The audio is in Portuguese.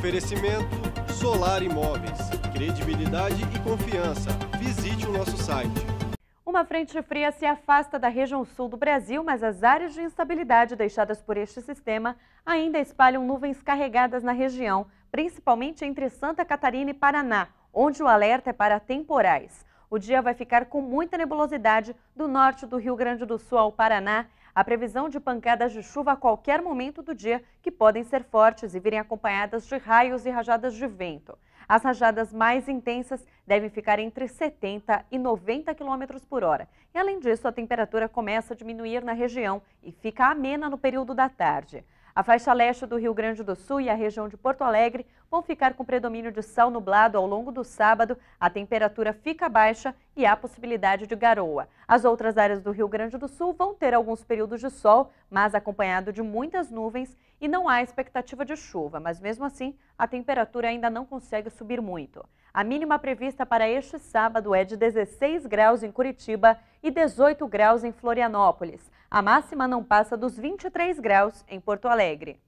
Oferecimento Solar Imóveis. Credibilidade e confiança. Visite o nosso site. Uma frente fria se afasta da região sul do Brasil, mas as áreas de instabilidade deixadas por este sistema ainda espalham nuvens carregadas na região, principalmente entre Santa Catarina e Paraná, onde o alerta é para temporais. O dia vai ficar com muita nebulosidade do norte do Rio Grande do Sul ao Paraná a previsão de pancadas de chuva a qualquer momento do dia, que podem ser fortes e virem acompanhadas de raios e rajadas de vento. As rajadas mais intensas devem ficar entre 70 e 90 km por hora. E além disso, a temperatura começa a diminuir na região e fica amena no período da tarde. A faixa leste do Rio Grande do Sul e a região de Porto Alegre vão ficar com predomínio de céu nublado ao longo do sábado. A temperatura fica baixa e há possibilidade de garoa. As outras áreas do Rio Grande do Sul vão ter alguns períodos de sol, mas acompanhado de muitas nuvens e não há expectativa de chuva, mas mesmo assim a temperatura ainda não consegue subir muito. A mínima prevista para este sábado é de 16 graus em Curitiba e 18 graus em Florianópolis. A máxima não passa dos 23 graus em Porto Alegre.